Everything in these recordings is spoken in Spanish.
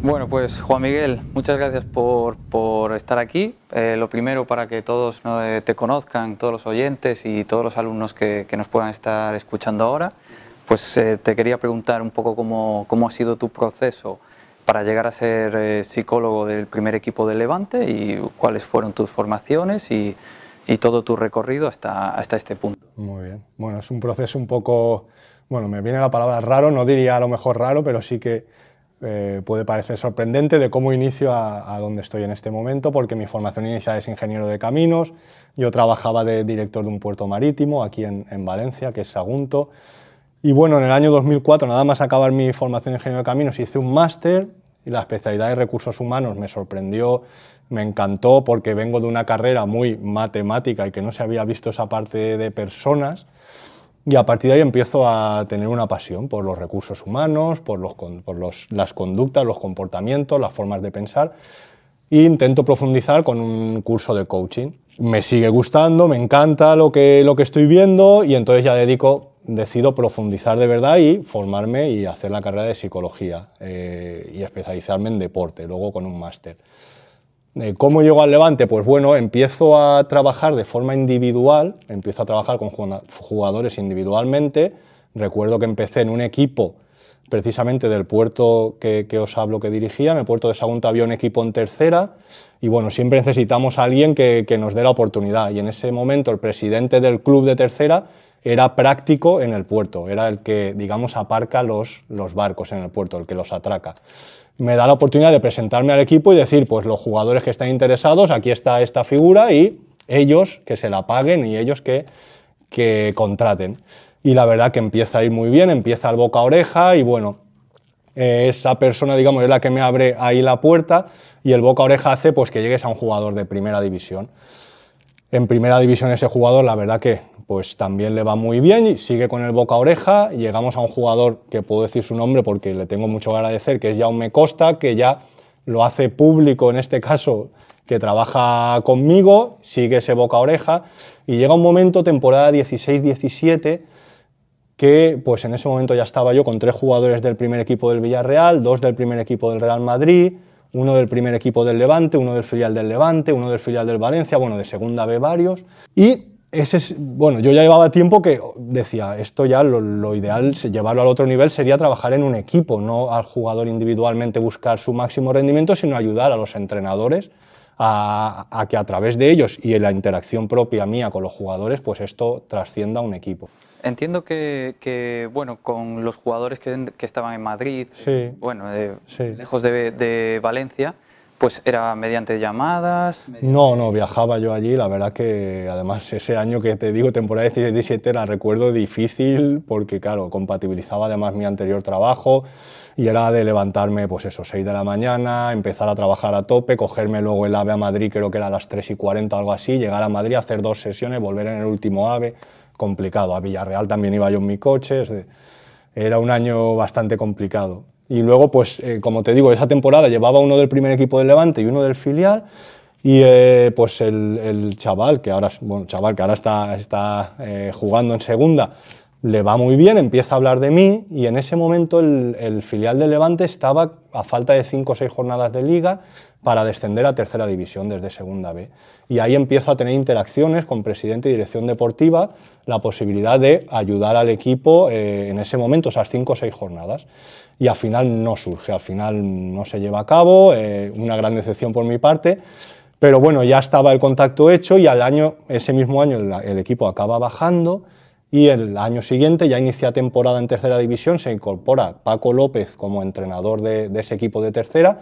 Bueno, pues Juan Miguel, muchas gracias por, estar aquí. Eh, lo primero, para que todos eh, te conozcan, todos los oyentes y todos los alumnos que, nos puedan estar escuchando ahora, pues eh, te quería preguntar un poco cómo, ha sido tu proceso para llegar a ser psicólogo del primer equipo de Levante y cuáles fueron tus formaciones y, todo tu recorrido hasta, hasta este punto. Muy bien. Bueno, es un proceso un poco, bueno, me viene la palabra raro, no diría a lo mejor raro, pero sí que eh, puede parecer sorprendente de cómo inicio a, a, donde estoy en este momento, porque mi formación inicial es ingeniero de caminos, yo trabajaba de director de un puerto marítimo aquí en, en Valencia, que es Sagunto, y bueno, en el año 2004, nada más acabar mi formación de ingeniero de caminos, hice un máster y la especialidad de recursos humanos me sorprendió, me encantó, porque vengo de una carrera muy matemática y que no se había visto esa parte de personas. Y a partir de ahí empiezo a tener una pasión por los recursos humanos, por, las conductas, los comportamientos, las formas de pensar. E intento profundizar con un curso de coaching. Me sigue gustando, me encanta lo que, estoy viendo y entonces ya dedico, decido profundizar de verdad y formarme y hacer la carrera de psicología eh, y especializarme en deporte, luego con un máster. Eh, ¿Cómo llego al Levante? Pues bueno, empiezo a trabajar de forma individual, empiezo a trabajar con jugadores individualmente. Recuerdo que empecé en un equipo precisamente del puerto que, os hablo que dirigía, en el puerto de Sagunto había un equipo en tercera y bueno, siempre necesitamos a alguien que nos dé la oportunidad y en ese momento el presidente del club de tercera era práctico en el puerto, era el que, digamos, aparca los, los barcos en el puerto, el que los atraca. Me da la oportunidad de presentarme al equipo y decir, pues los jugadores que están interesados, aquí está esta figura y ellos que se la paguen y ellos que, contraten. Y la verdad que empieza a ir muy bien, empieza el boca a oreja y bueno, eh, esa persona, digamos, es la que me abre ahí la puerta y el boca a oreja hace pues que llegues a un jugador de primera división. En primera división ese jugador, la verdad que pues también le va muy bien y sigue con el boca oreja. Llegamos a un jugador que puedo decir su nombre porque le tengo mucho que agradecer, que es Jaume Costa, que ya lo hace público en este caso, que trabaja conmigo, sigue ese boca oreja y llega un momento, temporada 16-17, que pues en ese momento ya estaba yo con tres jugadores del primer equipo del Villarreal, dos del primer equipo del Real Madrid, uno del primer equipo del Levante, uno del filial del Levante, uno del filial del Valencia, bueno, de segunda B varios. Y ese es, bueno, yo ya llevaba tiempo que decía, esto ya lo, ideal, llevarlo al otro nivel sería trabajar en un equipo, no al jugador individualmente buscar su máximo rendimiento, sino ayudar a los entrenadores a, a que a través de ellos y en la interacción propia mía con los jugadores, pues esto trascienda a un equipo. Entiendo que, bueno, con los jugadores que, estaban en Madrid, bueno, lejos de, Valencia, pues era mediante llamadas. No, no, viajaba yo allí, la verdad que además ese año que te digo, temporada 16-17, la recuerdo difícil porque, claro, compatibilizaba además mi anterior trabajo y era de levantarme, pues eso, 6 de la mañana, empezar a trabajar a tope, cogerme luego el AVE a Madrid, creo que era a las 3 y 40 algo así, llegar a Madrid, hacer dos sesiones, volver en el último AVE complicado. A Villarreal también iba yo en mi coche, era un año bastante complicado. Y luego, pues, eh, como te digo, esa temporada llevaba uno del primer equipo de Levante y uno del filial. Y eh, pues el, chaval, que ahora, chaval, que ahora está, está eh, jugando en segunda, le va muy bien, empieza a hablar de mí y en ese momento el, filial de Levante estaba a falta de cinco o seis jornadas de liga para descender a tercera división desde segunda B. Y ahí empiezo a tener interacciones con presidente y dirección deportiva, la posibilidad de ayudar al equipo eh, en ese momento, esas cinco o seis jornadas. Y al final no surge, al final no se lleva a cabo, eh, una gran decepción por mi parte. Pero bueno, ya estaba el contacto hecho y al año, ese mismo año el, equipo acaba bajando y el año siguiente ya inicia temporada en tercera división, se incorpora Paco López como entrenador de ese equipo de tercera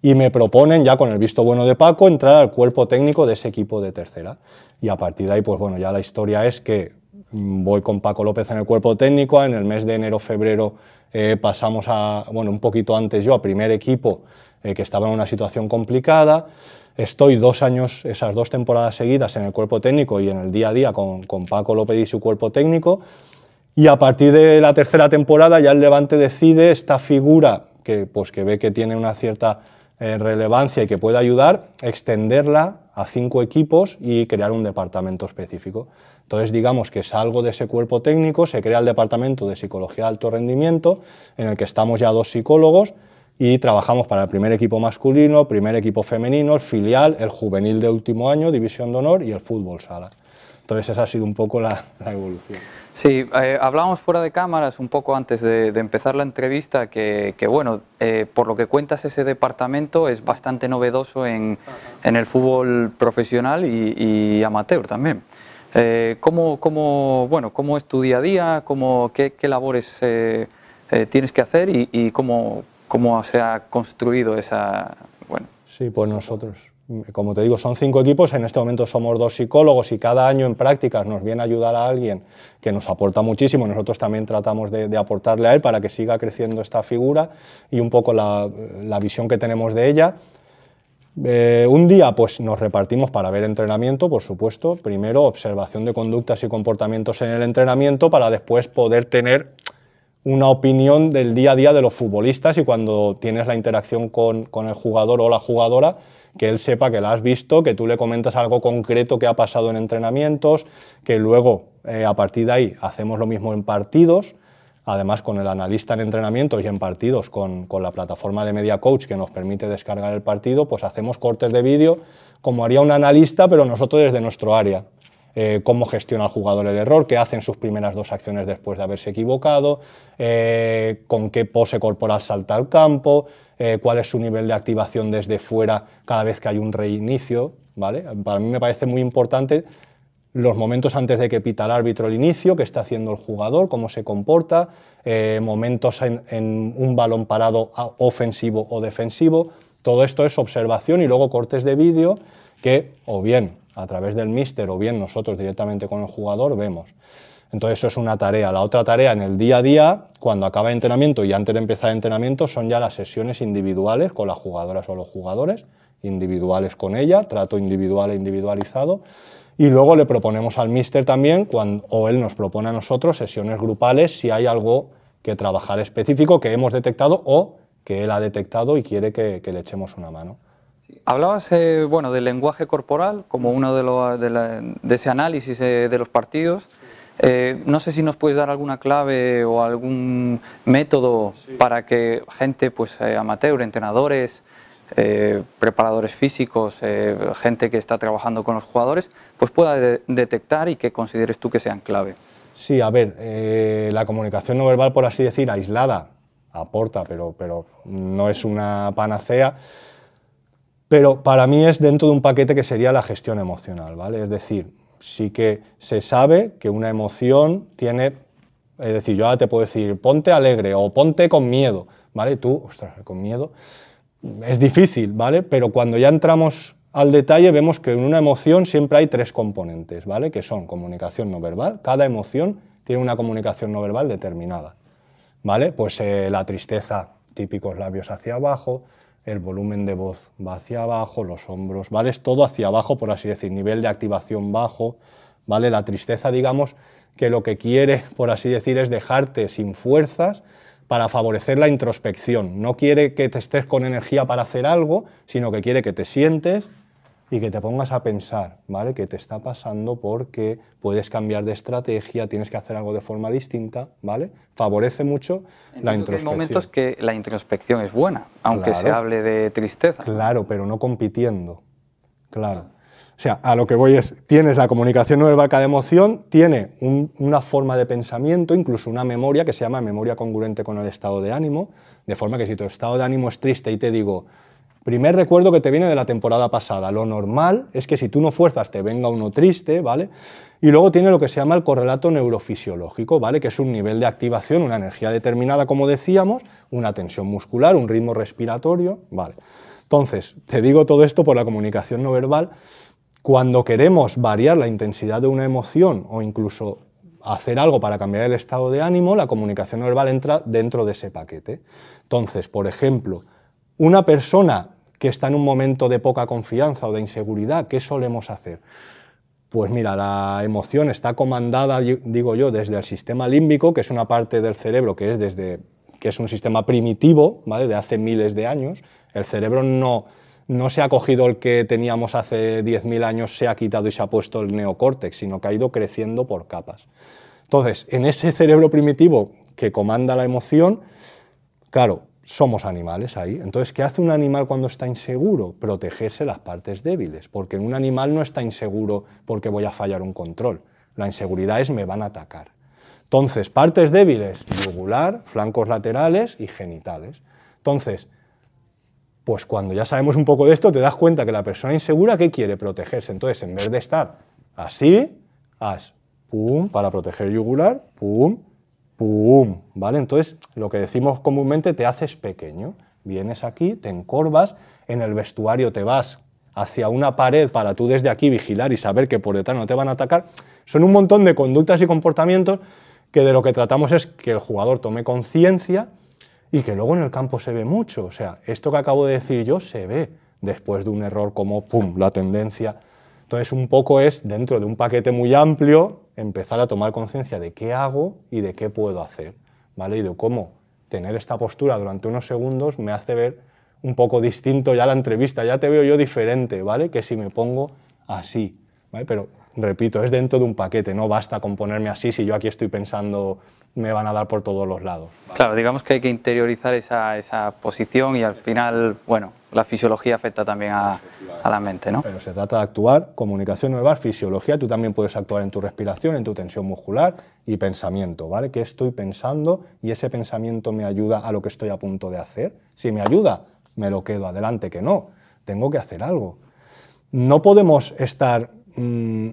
y me proponen ya con el visto bueno de Paco entrar al cuerpo técnico de ese equipo de tercera. Y a partir de ahí, pues bueno, ya la historia es que mm, voy con Paco López en el cuerpo técnico, en el mes de enero-febrero eh, pasamos a, bueno, un poquito antes yo, a primer equipo eh, que estaba en una situación complicada. Estoy dos años, esas dos temporadas seguidas en el cuerpo técnico y en el día a día con, con Paco López y su cuerpo técnico. Y a partir de la tercera temporada ya el Levante decide esta figura que, pues, que ve que tiene una cierta eh, relevancia y que pueda ayudar, extenderla a cinco equipos y crear un departamento específico. Entonces, digamos que salgo de ese cuerpo técnico, se crea el departamento de psicología de alto rendimiento, en el que estamos ya dos psicólogos y trabajamos para el primer equipo masculino, primer equipo femenino, el filial, el juvenil de último año, división de honor y el fútbol sala. Entonces, esa ha sido un poco la evolución. Sí, eh, hablábamos fuera de cámaras un poco antes de, empezar la entrevista que, bueno, eh, por lo que cuentas ese departamento es bastante novedoso en, el fútbol profesional y, amateur también. Eh, ¿cómo, cómo, bueno, ¿Cómo es tu día a día? Cómo, qué, labores tienes que hacer y, y cómo, cómo, se ha construido esa... Bueno, sí, pues nosotros, Mm, como te digo, son cinco equipos, en este momento somos dos psicólogos y cada año en prácticas nos viene a ayudar a alguien que nos aporta muchísimo, nosotros también tratamos de, aportarle a él para que siga creciendo esta figura y un poco la, visión que tenemos de ella. Eh, un día pues nos repartimos para ver entrenamiento, por supuesto, primero observación de conductas y comportamientos en el entrenamiento para después poder tener una opinión del día a día de los futbolistas y cuando tienes la interacción con, el jugador o la jugadora, que él sepa que la has visto, que tú le comentas algo concreto que ha pasado en entrenamientos, que luego eh, a partir de ahí hacemos lo mismo en partidos, además con el analista en entrenamientos y en partidos, con, con la plataforma de Media Coach que nos permite descargar el partido, pues hacemos cortes de vídeo como haría un analista, pero nosotros desde nuestro área. Eh, cómo gestiona el jugador el error, qué hacen sus primeras dos acciones después de haberse equivocado, eh, con qué pose corporal salta al campo, eh, cuál es su nivel de activación desde fuera cada vez que hay un reinicio. ¿vale? Para mí me parece muy importante los momentos antes de que pita el árbitro el inicio, qué está haciendo el jugador, cómo se comporta, momentos en, en, un balón parado ofensivo o defensivo. Todo esto es observación y luego cortes de vídeo que o bien a través del míster o bien nosotros directamente con el jugador vemos. Entonces eso es una tarea. La otra tarea en el día a día, cuando acaba el entrenamiento y antes de empezar el entrenamiento, son ya las sesiones individuales con las jugadoras o los jugadores, individuales con ella, trato individual e individualizado. Y luego le proponemos al míster también, cuando, o él nos propone a nosotros, sesiones grupales si hay algo que trabajar específico que hemos detectado o que él ha detectado y quiere que le echemos una mano. Hablabas eh, bueno, del lenguaje corporal como uno de, los de, ese análisis eh, de los partidos. Eh, no sé si nos puedes dar alguna clave o algún método para que gente pues, amateur, entrenadores, preparadores físicos, gente que está trabajando con los jugadores, pues pueda detectar y que consideres tú que sean clave. Sí, a ver, la comunicación no verbal, por así decir, aislada, aporta, pero, pero no es una panacea pero para mí es dentro de un paquete que sería la gestión emocional, ¿vale? Es decir, sí que se sabe que una emoción tiene, es decir, yo ahora te puedo decir, ponte alegre o ponte con miedo, ¿vale? Tú, ostras, con miedo, es difícil, ¿vale? Pero cuando ya entramos al detalle vemos que en una emoción siempre hay tres componentes, ¿vale? Que son comunicación no verbal, cada emoción tiene una comunicación no verbal determinada, ¿vale? Pues eh, la tristeza, típicos labios hacia abajo, el volumen de voz va hacia abajo, los hombros, ¿vale? Es todo hacia abajo, por así decir, nivel de activación bajo, ¿vale? La tristeza, digamos, que lo que quiere, por así decir, es dejarte sin fuerzas para favorecer la introspección. No quiere que te estés con energía para hacer algo, sino que quiere que te sientes, y que te pongas a pensar, ¿vale? Que te está pasando porque puedes cambiar de estrategia, tienes que hacer algo de forma distinta, ¿vale? Favorece mucho la introspección. Hay momentos que la introspección es buena, aunque se hable de tristeza. Claro, pero no compitiendo. Claro. O sea, a lo que voy es, tienes la comunicación no verbal de emoción, tiene una forma de pensamiento, incluso una memoria que se llama memoria congruente con el estado de ánimo, de forma que si tu estado de ánimo es triste y te digo, Primer recuerdo que te viene de la temporada pasada. Lo normal es que si tú no fuerzas te venga uno triste, ¿vale? Y luego tiene lo que se llama el correlato neurofisiológico, ¿vale? Que es un nivel de activación, una energía determinada, como decíamos, una tensión muscular, un ritmo respiratorio, ¿vale? Entonces, te digo todo esto por la comunicación no verbal. Cuando queremos variar la intensidad de una emoción o incluso hacer algo para cambiar el estado de ánimo, la comunicación no verbal entra dentro de ese paquete. Entonces, por ejemplo, una persona que está en un momento de poca confianza o de inseguridad, ¿qué solemos hacer? Pues mira, la emoción está comandada, digo yo, desde el sistema límbico, que es una parte del cerebro que es desde que es un sistema primitivo, ¿vale? De hace miles de años. El cerebro no, no se ha cogido el que teníamos hace 10.000 años, se ha quitado y se ha puesto el neocórtex, sino que ha ido creciendo por capas. Entonces, en ese cerebro primitivo que comanda la emoción, claro, somos animales ahí. Entonces, ¿qué hace un animal cuando está inseguro? Protegerse las partes débiles, porque un animal no está inseguro porque voy a fallar un control. La inseguridad es me van a atacar. Entonces, partes débiles, yugular, flancos laterales y genitales. Entonces, pues cuando ya sabemos un poco de esto, te das cuenta que la persona insegura, ¿qué quiere? Protegerse. Entonces, en vez de estar así, haz pum para proteger yugular, pum ¡pum! ¿Vale? Entonces, lo que decimos comúnmente, te haces pequeño. Vienes aquí, te encorvas, en el vestuario te vas hacia una pared para tú desde aquí vigilar y saber que por detrás no te van a atacar. Son un montón de conductas y comportamientos que de lo que tratamos es que el jugador tome conciencia y que luego en el campo se ve mucho. O sea, esto que acabo de decir yo se ve después de un error como, ¡pum!, la tendencia entonces, un poco es, dentro de un paquete muy amplio, empezar a tomar conciencia de qué hago y de qué puedo hacer, ¿vale? Y de cómo tener esta postura durante unos segundos me hace ver un poco distinto ya la entrevista, ya te veo yo diferente, ¿vale? Que si me pongo así, ¿vale? Pero repito, es dentro de un paquete, no basta con ponerme así si yo aquí estoy pensando me van a dar por todos los lados. Claro, digamos que hay que interiorizar esa posición y al final, bueno, la fisiología afecta también a, la mente. ¿no? Pero se trata de actuar, comunicación nueva, fisiología, tú también puedes actuar en tu respiración, en tu tensión muscular y pensamiento, ¿vale? ¿Qué estoy pensando y ese pensamiento me ayuda a lo que estoy a punto de hacer? Si me ayuda, me lo quedo, adelante que no, tengo que hacer algo. No podemos estar mm,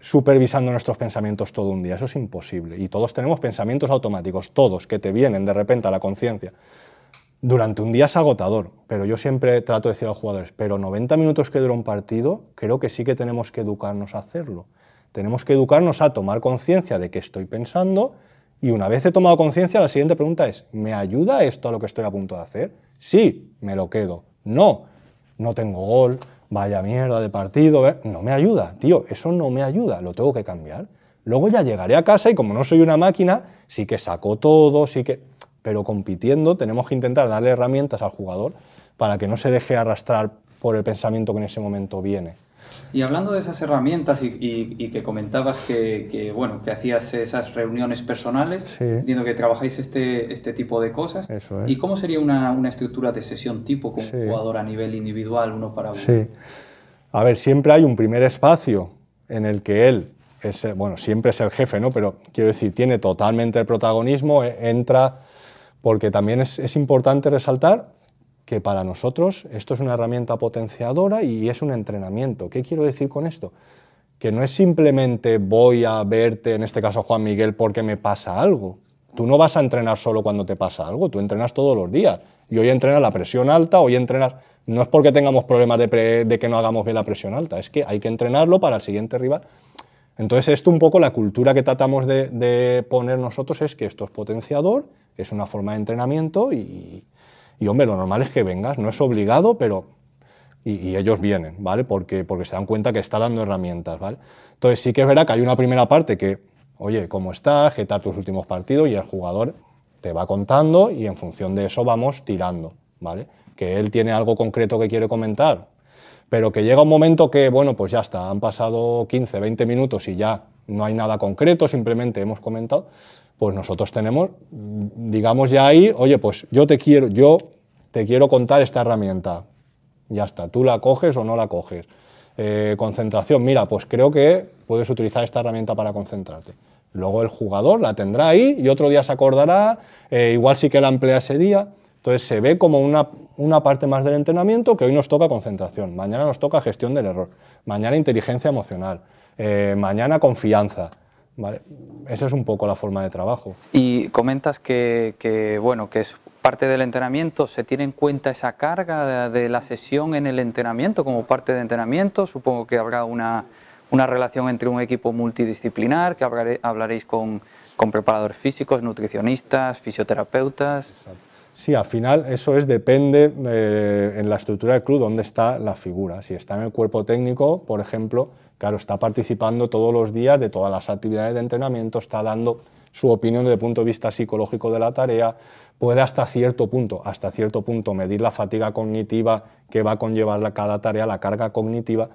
supervisando nuestros pensamientos todo un día, eso es imposible. Y todos tenemos pensamientos automáticos, todos, que te vienen de repente a la conciencia durante un día es agotador, pero yo siempre trato de decir a los jugadores, pero 90 minutos que dura un partido, creo que sí que tenemos que educarnos a hacerlo. Tenemos que educarnos a tomar conciencia de qué estoy pensando y una vez he tomado conciencia, la siguiente pregunta es, ¿me ayuda esto a lo que estoy a punto de hacer? Sí, me lo quedo. No, no tengo gol, vaya mierda de partido, eh, no me ayuda, tío, eso no me ayuda, lo tengo que cambiar. Luego ya llegaré a casa y como no soy una máquina, sí que saco todo, sí que pero compitiendo tenemos que intentar darle herramientas al jugador para que no se deje arrastrar por el pensamiento que en ese momento viene. Y hablando de esas herramientas y, que comentabas que, bueno, que hacías esas reuniones personales, sí. que trabajáis este, este tipo de cosas. ¿Y cómo sería una, una, estructura de sesión tipo con un jugador a nivel individual, uno para uno? A ver, siempre hay un primer espacio en el que él es, bueno, siempre es el jefe, ¿no? Pero quiero decir, tiene totalmente el protagonismo, e, entra porque también es, importante resaltar que para nosotros esto es una herramienta potenciadora y es un entrenamiento. ¿Qué quiero decir con esto? Que no es simplemente voy a verte, en este caso Juan Miguel, porque me pasa algo. Tú no vas a entrenar solo cuando te pasa algo, tú entrenas todos los días. Y hoy entrenas la presión alta, hoy entrenas... No es porque tengamos problemas de, que no hagamos bien la presión alta, es que hay que entrenarlo para el siguiente rival. Entonces esto un poco la cultura que tratamos de, de poner nosotros es que esto es potenciador es una forma de entrenamiento y, hombre, lo normal es que vengas, no es obligado, pero... Y, ellos vienen, ¿vale? Porque, porque se dan cuenta que está dando herramientas, ¿vale? Entonces sí que es verdad que hay una primera parte que, oye, ¿cómo estás? ¿Qué tal tus últimos partidos? Y el jugador te va contando y en función de eso vamos tirando, ¿vale? Que él tiene algo concreto que quiere comentar, pero que llega un momento que, bueno, pues ya está, han pasado 15, 20 minutos y ya no hay nada concreto, simplemente hemos comentado, pues nosotros tenemos, digamos ya ahí, oye, pues yo te quiero, yo te quiero contar esta herramienta. Ya está, tú la coges o no la coges. Eh, concentración, mira, pues creo que puedes utilizar esta herramienta para concentrarte. Luego el jugador la tendrá ahí y otro día se acordará, eh, igual sí que la emplea ese día. Entonces se ve como una, parte más del entrenamiento que hoy nos toca concentración, mañana nos toca gestión del error, mañana inteligencia emocional, eh, mañana confianza. ¿vale? Esa es un poco la forma de trabajo. Y comentas que, bueno, que es parte del entrenamiento, ¿se tiene en cuenta esa carga de, la sesión en el entrenamiento como parte de entrenamiento? Supongo que habrá una, relación entre un equipo multidisciplinar, que hablaréis con, preparadores físicos, nutricionistas, fisioterapeutas. Sí, al final eso es depende eh, en la estructura del club dónde está la figura. Si está en el cuerpo técnico, por ejemplo, Claro, está participando todos los días de todas las actividades de entrenamiento, está dando su opinión desde el punto de vista psicológico de la tarea, puede hasta cierto punto, hasta cierto punto medir la fatiga cognitiva que va a conllevar cada tarea, la carga cognitiva.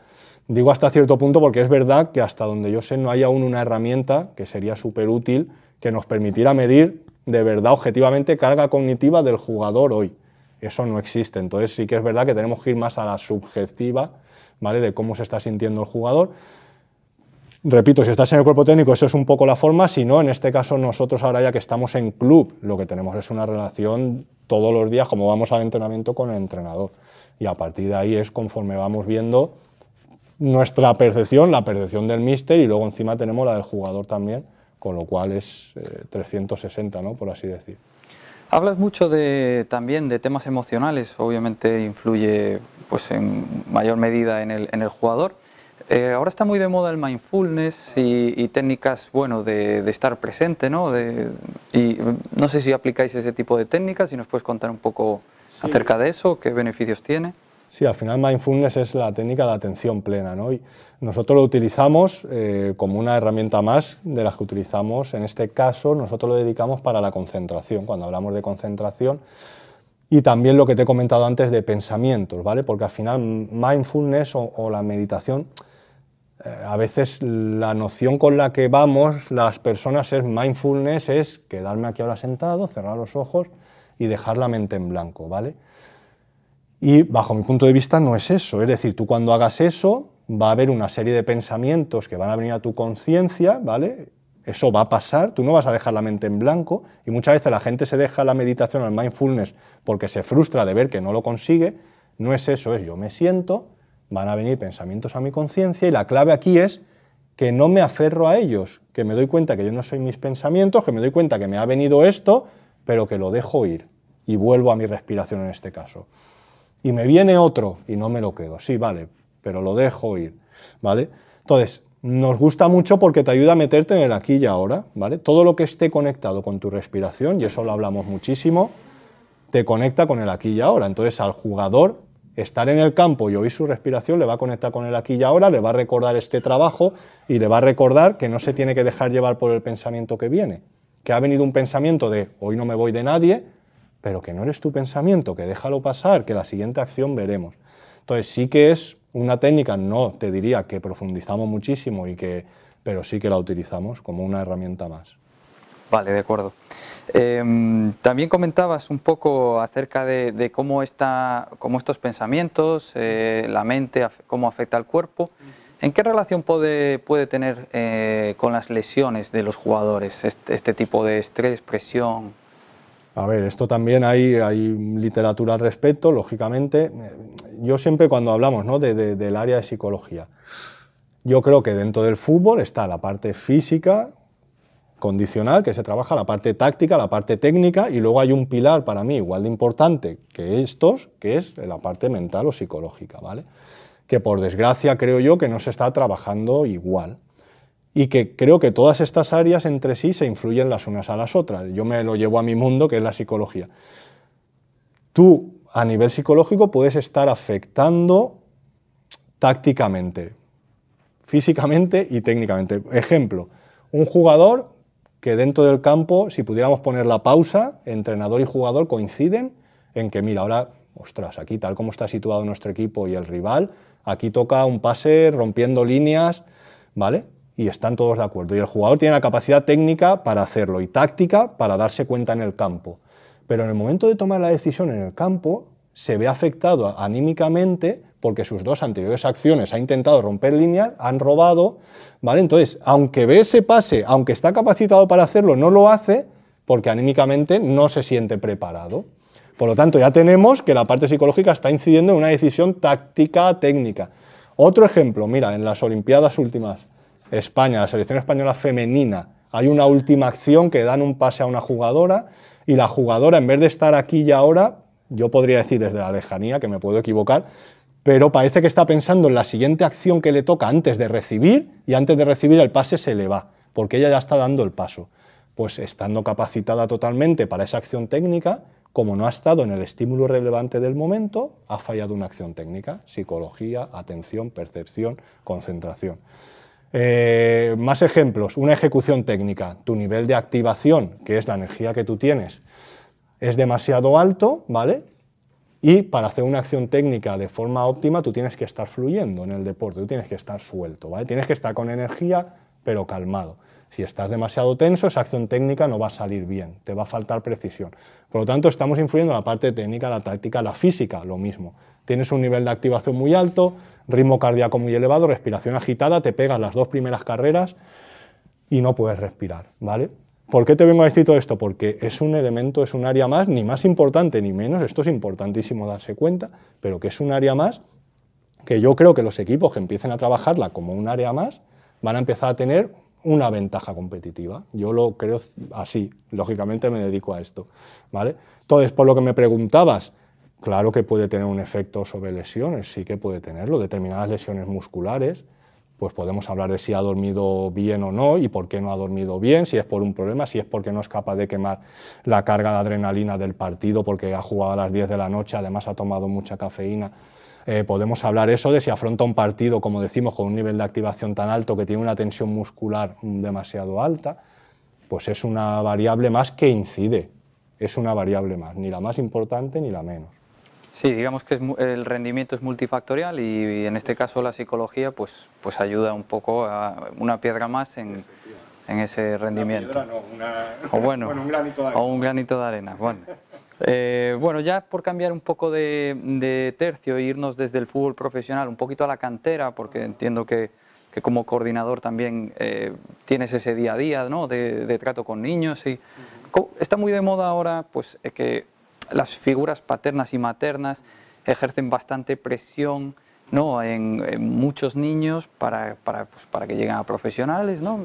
Digo hasta cierto punto porque es verdad que hasta donde yo sé no hay aún una herramienta que sería súper útil que nos permitiera medir de verdad objetivamente carga cognitiva del jugador hoy. Eso no existe. Entonces sí que es verdad que tenemos que ir más a la subjetiva, ¿vale? De cómo se está sintiendo el jugador. Repito, si estás en el cuerpo técnico, eso es un poco la forma, si no, en este caso nosotros ahora ya que estamos en club, lo que tenemos es una relación todos los días, como vamos al entrenamiento con el entrenador. Y a partir de ahí es conforme vamos viendo nuestra percepción, la percepción del míster y luego encima tenemos la del jugador también, con lo cual es 360, eh, ¿no? por así decir. Hablas mucho también de temas emocionales, obviamente influye pues, en mayor medida en el, jugador. Eh, ahora está muy de moda el mindfulness y, técnicas bueno, de, estar presente, ¿no? y no sé si aplicáis ese tipo de técnicas, si nos puedes contar un poco acerca de eso, qué beneficios tiene. Sí, al final mindfulness es la técnica de atención plena, ¿no? Y nosotros lo utilizamos eh, como una herramienta más de las que utilizamos, en este caso nosotros lo dedicamos para la concentración, cuando hablamos de concentración, y también lo que te he comentado antes de pensamientos, ¿vale? Porque al final mindfulness o, la meditación, eh, a veces la noción con la que vamos las personas es mindfulness, es quedarme aquí ahora sentado, cerrar los ojos y dejar la mente en blanco, ¿vale? Y bajo mi punto de vista no es eso. Es decir, tú cuando hagas eso va a haber una serie de pensamientos que van a venir a tu conciencia, ¿vale? Eso va a pasar, tú no vas a dejar la mente en blanco y muchas veces la gente se deja la meditación, al mindfulness, porque se frustra de ver que no lo consigue. No es eso, es yo me siento, van a venir pensamientos a mi conciencia y la clave aquí es que no me aferro a ellos, que me doy cuenta que yo no soy mis pensamientos, que me doy cuenta que me ha venido esto, pero que lo dejo ir y vuelvo a mi respiración en este caso y me viene otro y no me lo quedo. Sí, vale, pero lo dejo ir, ¿vale? Entonces, nos gusta mucho porque te ayuda a meterte en el aquí y ahora, ¿vale? Todo lo que esté conectado con tu respiración, y eso lo hablamos muchísimo, te conecta con el aquí y ahora. Entonces, al jugador estar en el campo y oír su respiración le va a conectar con el aquí y ahora, le va a recordar este trabajo y le va a recordar que no se tiene que dejar llevar por el pensamiento que viene, que ha venido un pensamiento de hoy no me voy de nadie, pero que no eres tu pensamiento, que déjalo pasar, que la siguiente acción veremos. Entonces sí que es una técnica, no te diría que profundizamos muchísimo y que, pero sí que la utilizamos como una herramienta más. Vale, de acuerdo. Em, también comentabas un poco acerca de, cómo, está, cómo estos pensamientos, eh, la mente, cómo afecta al cuerpo. ¿En qué relación puede, puede tener eh, con las lesiones de los jugadores este, este tipo de estrés, presión? A ver, esto también hay, hay literatura al respecto, lógicamente. Yo siempre cuando hablamos ¿no? del área de psicología, yo creo que dentro del fútbol está la parte física, condicional, que se trabaja, la parte táctica, la parte técnica, y luego hay un pilar para mí igual de importante que estos, que es la parte mental o psicológica, ¿vale? Que por desgracia creo yo que no se está trabajando igual y que creo que todas estas áreas entre sí se influyen las unas a las otras. Yo me lo llevo a mi mundo, que es la psicología. Tú, a nivel psicológico, puedes estar afectando tácticamente, físicamente y técnicamente. Ejemplo, un jugador que dentro del campo, si pudiéramos poner la pausa, entrenador y jugador coinciden en que, mira, ahora, ostras, aquí tal como está situado nuestro equipo y el rival, aquí toca un pase rompiendo líneas, ¿vale? y están todos de acuerdo. Y el jugador tiene la capacidad técnica para hacerlo y táctica para darse cuenta en el campo. Pero en el momento de tomar la decisión en el campo, se ve afectado anímicamente porque sus dos anteriores acciones ha intentado romper líneas, han robado, ¿vale? Entonces, aunque ve ese pase, aunque está capacitado para hacerlo, no lo hace porque anímicamente no se siente preparado. Por lo tanto, ya tenemos que la parte psicológica está incidiendo en una decisión táctica técnica. Otro ejemplo, mira, en las Olimpiadas últimas España, la selección española femenina, hay una última acción que dan un pase a una jugadora y la jugadora, en vez de estar aquí y ahora, yo podría decir desde la lejanía, que me puedo equivocar, pero parece que está pensando en la siguiente acción que le toca antes de recibir y antes de recibir el pase se le va, porque ella ya está dando el paso. Pues estando capacitada totalmente para esa acción técnica, como no ha estado en el estímulo relevante del momento, ha fallado una acción técnica, psicología, atención, percepción, concentración. Eh, más ejemplos, una ejecución técnica, tu nivel de activación, que es la energía que tú tienes, es demasiado alto, ¿vale? Y para hacer una acción técnica de forma óptima, tú tienes que estar fluyendo en el deporte, tú tienes que estar suelto, ¿vale? Tienes que estar con energía, pero calmado. Si estás demasiado tenso, esa acción técnica no va a salir bien, te va a faltar precisión. Por lo tanto, estamos influyendo en la parte técnica, la táctica, la física, lo mismo. Tienes un nivel de activación muy alto, ritmo cardíaco muy elevado, respiración agitada, te pegas las dos primeras carreras y no puedes respirar, ¿vale? ¿Por qué te vengo a decir todo esto? Porque es un elemento, es un área más, ni más importante ni menos, esto es importantísimo darse cuenta, pero que es un área más que yo creo que los equipos que empiecen a trabajarla como un área más van a empezar a tener una ventaja competitiva. Yo lo creo así, lógicamente me dedico a esto. ¿vale? Entonces, por lo que me preguntabas, claro que puede tener un efecto sobre lesiones, sí que puede tenerlo, determinadas lesiones musculares, pues podemos hablar de si ha dormido bien o no y por qué no ha dormido bien, si es por un problema, si es porque no es capaz de quemar la carga de adrenalina del partido porque ha jugado a las 10 de la noche, además ha tomado mucha cafeína. Eh, podemos hablar eso de si afronta un partido, como decimos, con un nivel de activación tan alto que tiene una tensión muscular demasiado alta, pues es una variable más que incide, es una variable más, ni la más importante ni la menos. Sí, digamos que el rendimiento es multifactorial y, en este caso la psicología pues, pues ayuda un poco a una piedra más en, en ese rendimiento. Una piedra, no, o bueno, un granito de arena. un granito de arena, bueno. Eh, bueno, ya por cambiar un poco de, tercio e irnos desde el fútbol profesional un poquito a la cantera, porque entiendo que, como coordinador también eh, tienes ese día a día ¿no? de, de, trato con niños. Y, está muy de moda ahora pues, eh, que las figuras paternas y maternas ejercen bastante presión ¿no? En, muchos niños para, pues, para, que lleguen a profesionales. ¿no?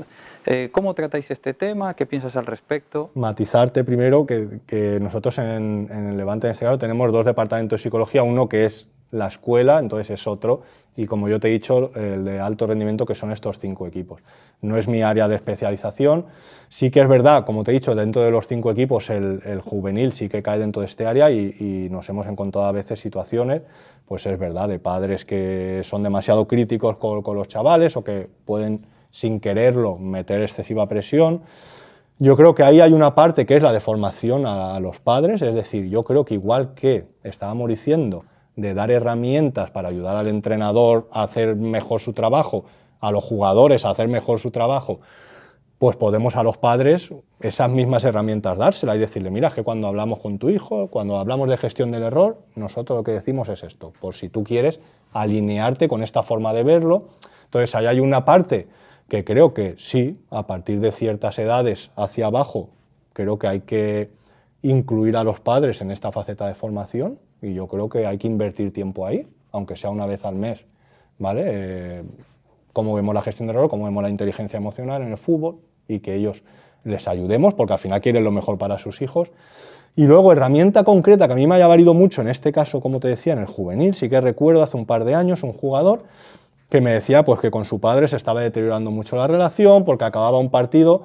Eh, ¿Cómo tratáis este tema? ¿Qué piensas al respecto? Matizarte primero que, nosotros en, el Levante, en este caso, tenemos dos departamentos de psicología, uno que es la escuela, entonces es otro, y como yo te he dicho, el de alto rendimiento, que son estos cinco equipos. No es mi área de especialización. Sí que es verdad, como te he dicho, dentro de los cinco equipos, el, juvenil sí que cae dentro de este área y, nos hemos encontrado a veces situaciones, pues es verdad, de padres que son demasiado críticos con, los chavales o que pueden, sin quererlo, meter excesiva presión. Yo creo que ahí hay una parte que es la de formación a, a los padres, es decir, yo creo que igual que estábamos diciendo, de dar herramientas para ayudar al entrenador a hacer mejor su trabajo, a los jugadores a hacer mejor su trabajo, pues podemos a los padres esas mismas herramientas dárselas y decirle, mira, que cuando hablamos con tu hijo, cuando hablamos de gestión del error, nosotros lo que decimos es esto, por si tú quieres alinearte con esta forma de verlo. Entonces, ahí hay una parte que creo que sí, a partir de ciertas edades hacia abajo, creo que hay que incluir a los padres en esta faceta de formación, y yo creo que hay que invertir tiempo ahí, aunque sea una vez al mes, ¿vale? Eh, cómo vemos la gestión del error, cómo vemos la inteligencia emocional en el fútbol y que ellos les ayudemos, porque al final quieren lo mejor para sus hijos. Y luego, herramienta concreta que a mí me haya valido mucho, en este caso, como te decía, en el juvenil, sí que recuerdo hace un par de años un jugador que me decía pues, que con su padre se estaba deteriorando mucho la relación porque acababa un partido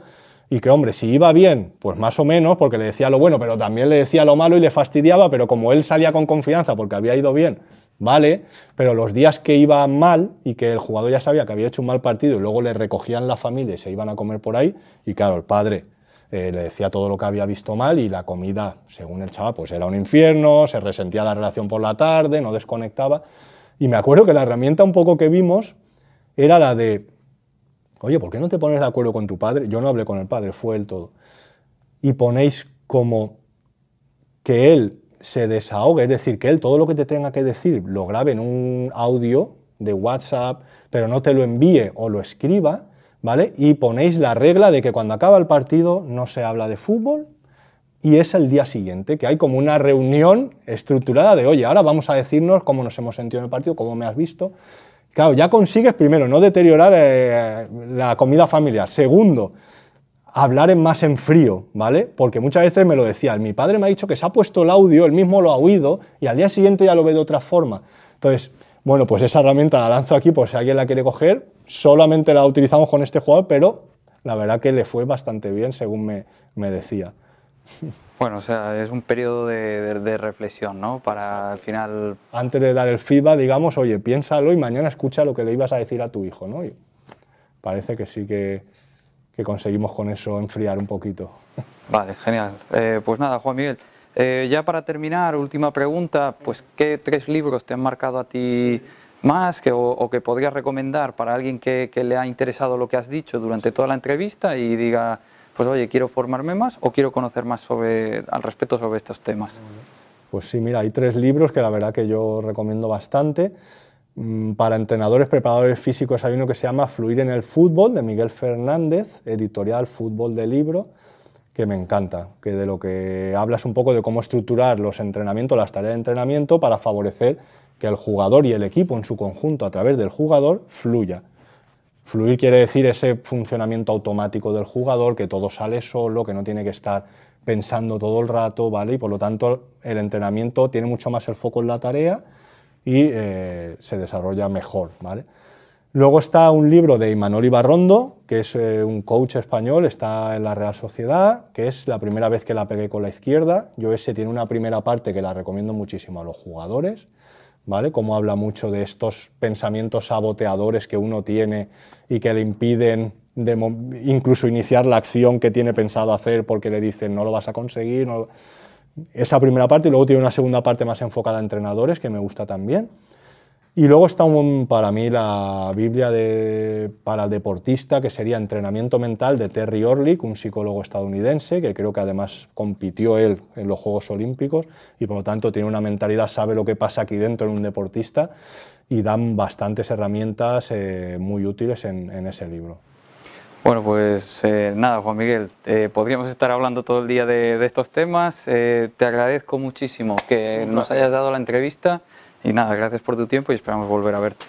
y que, hombre, si iba bien, pues más o menos, porque le decía lo bueno, pero también le decía lo malo y le fastidiaba, pero como él salía con confianza porque había ido bien, vale, pero los días que iba mal y que el jugador ya sabía que había hecho un mal partido y luego le recogían la familia y se iban a comer por ahí, y claro, el padre eh, le decía todo lo que había visto mal y la comida, según el chaval, pues era un infierno, se resentía la relación por la tarde, no desconectaba. Y me acuerdo que la herramienta un poco que vimos era la de Oye, ¿por qué no te pones de acuerdo con tu padre? Yo no hablé con el padre, fue el todo. Y ponéis como que él se desahogue, es decir, que él todo lo que te tenga que decir lo grabe en un audio de WhatsApp, pero no te lo envíe o lo escriba, ¿vale? Y ponéis la regla de que cuando acaba el partido no se habla de fútbol y es el día siguiente, que hay como una reunión estructurada de, oye, ahora vamos a decirnos cómo nos hemos sentido en el partido, cómo me has visto, Claro, ya consigues primero no deteriorar eh, la comida familiar. Segundo, hablar en más en frío, ¿vale? Porque muchas veces me lo decía, mi padre me ha dicho que se ha puesto el audio, él mismo lo ha oído y al día siguiente ya lo ve de otra forma. Entonces, bueno, pues esa herramienta la lanzo aquí por si alguien la quiere coger. Solamente la utilizamos con este jugador, pero la verdad que le fue bastante bien, según me decía. Bueno, o sea, es un periodo de, reflexión, ¿no? Para al final... Antes de dar el feedback, digamos, oye, piénsalo y mañana escucha lo que le ibas a decir a tu hijo, ¿no? parece que sí que, conseguimos con eso enfriar un poquito. Vale, genial. Eh, pues nada, Juan Miguel, eh, ya para terminar, última pregunta, pues ¿qué tres libros te han marcado a ti más o, que podrías recomendar para alguien que le ha interesado lo que has dicho durante toda la entrevista y diga pues oye, quiero formarme más o quiero conocer más sobre, al respecto sobre estos temas. Pues sí, mira, hay tres libros que la verdad que yo recomiendo bastante. Mm, para entrenadores, preparadores físicos hay uno que se llama Fluir en el Fútbol de Miguel Fernández, editorial Fútbol de Libro, que me encanta, que de lo que hablas un poco de cómo estructurar los entrenamientos, las tareas de entrenamiento para favorecer que el jugador y el equipo en su conjunto a través del jugador fluya. Fluir quiere decir ese funcionamiento automático del jugador, que todo sale solo, que no tiene que estar pensando todo el rato, ¿vale? Y por lo tanto el entrenamiento tiene mucho más el foco en la tarea y eh, se desarrolla mejor, Luego está un libro de Imanol Ibarrondo, que es eh, un coach español, está en la Real Sociedad, que es la primera vez que la pegué con la izquierda. Yo ese tiene una primera parte que la recomiendo muchísimo a los jugadores. ¿vale? Como habla mucho de estos pensamientos saboteadores que uno tiene y que le impiden incluso iniciar la acción que tiene pensado hacer porque le dicen no lo vas a conseguir. Esa primera parte y luego tiene una segunda parte más enfocada a entrenadores que me gusta también. Y luego está para mí la Biblia para el deportista, que sería Entrenamiento Mental de Terry Orlick, un psicólogo estadounidense, que creo que además compitió él en los Juegos Olímpicos y por lo tanto tiene una mentalidad, sabe lo que pasa aquí dentro en un deportista y dan bastantes herramientas eh, muy útiles en, ese libro. Bueno, pues eh, nada, Juan Miguel, eh, podríamos estar hablando todo el día de estos temas. te agradezco muchísimo que nos hayas dado la entrevista. Y nada, gracias por tu tiempo y esperamos volver a verte.